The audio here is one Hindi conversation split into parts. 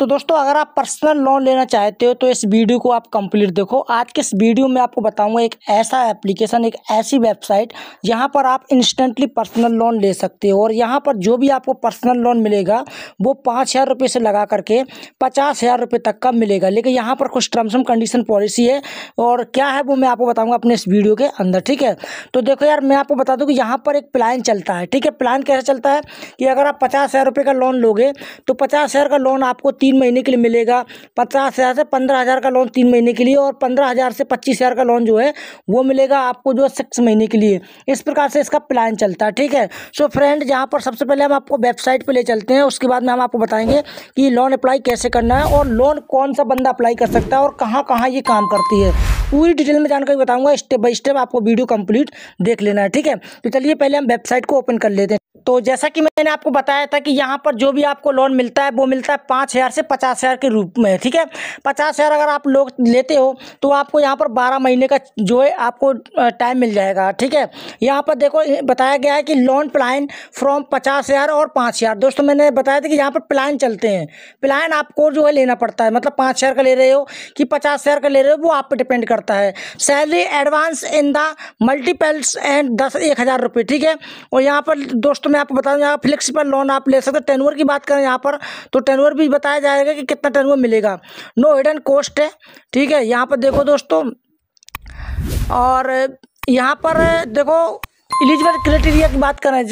तो दोस्तों अगर आप पर्सनल लोन लेना चाहते हो तो इस वीडियो को आप कंप्लीट देखो आज के इस वीडियो में आपको बताऊंगा एक ऐसा एप्लीकेशन एक ऐसी वेबसाइट जहां पर आप इंस्टेंटली पर्सनल लोन ले सकते हो और यहां पर जो भी आपको पर्सनल लोन मिलेगा वो पाँच हज़ार रुपये से लगा करके पचास हज़ार रुपये तक का मिलेगा लेकिन यहाँ पर कुछ टर्म्स एंड कंडीशन पॉलिसी है और क्या है वो मैं आपको बताऊँगा अपने इस वीडियो के अंदर ठीक है तो देखो यार मैं आपको बता दूँ कि यहाँ पर एक प्लान चलता है ठीक है प्लान कैसे चलता है कि अगर आप पचास हज़ार रुपये का लोन लोगे तो पचास हज़ार का लोन आपको तीन तीन महीने के लिए मिलेगा पचास हज़ार से पंद्रह हज़ार का लोन तीन महीने के लिए और पंद्रह हज़ार से पच्चीस हज़ार का लोन जो है वो मिलेगा आपको जो है सिक्स महीने के लिए इस प्रकार से इसका प्लान चलता है ठीक है सो फ्रेंड यहाँ पर सबसे पहले हम आपको वेबसाइट पर ले चलते हैं उसके बाद में हम आपको बताएंगे कि लोन अप्लाई कैसे करना है और लोन कौन सा बंदा अप्लाई कर सकता है और कहाँ कहाँ ये काम करती है पूरी डिटेल में जानकारी बताऊंगा स्टेप बाय स्टेप आपको वीडियो कंप्लीट देख लेना है ठीक है तो चलिए पहले हम वेबसाइट को ओपन कर लेते हैं तो जैसा कि मैंने आपको बताया था कि यहाँ पर जो भी आपको लोन मिलता है वो मिलता है पाँच हज़ार से पचास हज़ार के रूप में ठीक है पचास हज़ार अगर आप लोग लेते हो तो आपको यहाँ पर बारह महीने का जो है आपको टाइम मिल जाएगा ठीक है यहाँ पर देखो बताया गया है कि लोन प्लान फ्रॉम पचास हज़ार और पाँच हज़ार दोस्तों मैंने बताया था कि यहाँ पर प्लान चलते हैं प्लान आपको जो है लेना पड़ता है मतलब पाँच हज़ार का ले रहे हो कि पचास हज़ार का ले रहे हो वो आप पर डिपेंड करता पड़ता है salary advance in the multiples and दस एक हज़ार रुपये ठीक है और यहाँ पर दोस्तों मैं आपको बता दूँ यहाँ फ्लेक्सिबल लोन आप ले सकते हैं टेनवर की बात करें यहाँ पर तो टेनवर भी बताया जाएगा कि कितना टेनवर मिलेगा नो हिडन कॉस्ट है ठीक है यहाँ पर देखो दोस्तों और यहाँ पर देखो एलिजिबल क्राइटेरिया की बात करें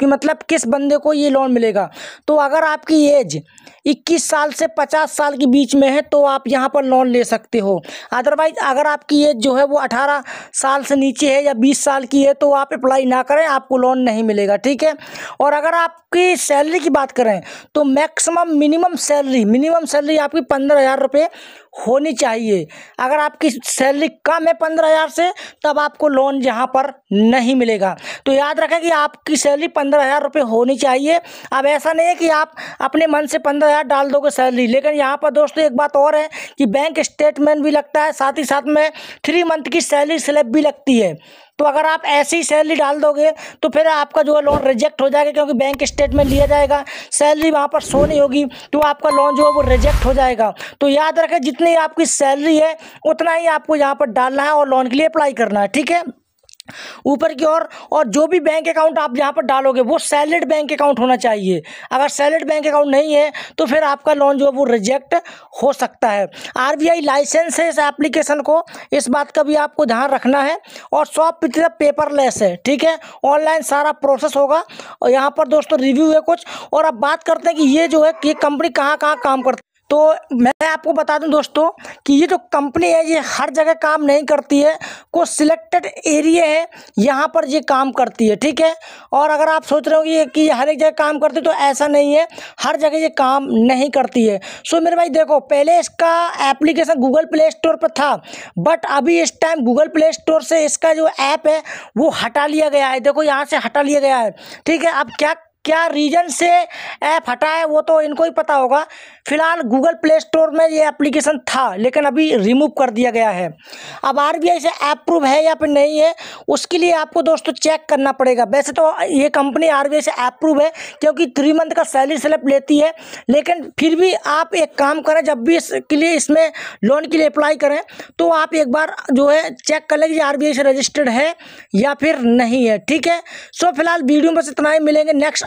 कि मतलब किस बंदे को ये लोन मिलेगा तो अगर आपकी एज 21 साल से 50 साल के बीच में है तो आप यहाँ पर लोन ले सकते हो अदरवाइज अगर आपकी एज जो है वो 18 साल से नीचे है या 20 साल की है तो आप अप्लाई ना करें आपको लोन नहीं मिलेगा ठीक है और अगर आपकी सैलरी की बात करें तो maximum minimum salary minimum salary आपकी पंद्रह हज़ार रुपये होनी चाहिए अगर आपकी सैलरी कम है पंद्रह हज़ार से तब आपको लोन यहाँ पर नहीं मिलेगा तो याद रखें कि आपकी सैलरी पंद्रह हज़ार रुपये होनी चाहिए अब ऐसा नहीं है कि आप अपने मन से पंद्रह हज़ार डाल दोगे सैलरी लेकिन यहाँ पर दोस्तों एक बात और है कि बैंक स्टेटमेंट भी लगता है साथ ही साथ में थ्री मंथ की सैलरी स्लिप भी लगती है तो अगर आप ऐसी सैलरी डाल दोगे तो फिर आपका जो है लोन रिजेक्ट हो जाएगा क्योंकि बैंक स्टेटमेंट लिया जाएगा सैलरी वहाँ पर शो नहीं होगी तो आपका लोन जो है वो रिजेक्ट हो जाएगा तो याद रखें जितनी आपकी सैलरी है उतना ही आपको यहाँ पर डालना है और लोन के लिए अप्लाई करना है ठीक है ऊपर की ओर और, और जो भी बैंक अकाउंट आप यहाँ पर डालोगे वो सैलड बैंक अकाउंट होना चाहिए अगर सैलड बैंक अकाउंट नहीं है तो फिर आपका लोन जो है वो रिजेक्ट हो सकता है आरबीआई लाइसेंस है इस एप्लीकेशन को इस बात का भी आपको ध्यान रखना है और सौ प्रतिशत पेपरलेस है ठीक है ऑनलाइन सारा प्रोसेस होगा और यहाँ पर दोस्तों रिव्यू है कुछ और अब बात करते हैं कि ये जो है ये कंपनी कहाँ कहाँ काम करती तो मैं आपको बता दूं दोस्तों कि ये जो कंपनी है ये हर जगह काम नहीं करती है कुछ सिलेक्टेड एरिए है यहाँ पर ये काम करती है ठीक है और अगर आप सोच रहे हो कि, कि हर एक जगह काम करती है तो ऐसा नहीं है हर जगह ये काम नहीं करती है सो मेरे भाई देखो पहले इसका एप्लीकेशन गूगल प्ले स्टोर पर था बट अभी इस टाइम गूगल प्ले स्टोर से इसका जो ऐप है वो हटा लिया गया है देखो यहाँ से हटा लिया गया है ठीक है अब क्या क्या रीज़न से ऐप हटा है वो तो इनको ही पता होगा फिलहाल गूगल प्ले स्टोर में ये एप्लीकेशन था लेकिन अभी रिमूव कर दिया गया है अब आर बी आई से अप्रूव है या फिर नहीं है उसके लिए आपको दोस्तों चेक करना पड़ेगा वैसे तो ये कंपनी आर बी आई से अप्रूव है क्योंकि थ्री मंथ का सैलरी स्लिप लेती है लेकिन फिर भी आप एक काम करें जब भी इसके लिए इसमें लोन के लिए अप्लाई करें तो आप एक बार जो है चेक कर लें कि आर बी आई से रजिस्टर्ड है या फिर नहीं है ठीक है सो फिलहाल वीडियो में इतना ही मिलेंगे नेक्स्ट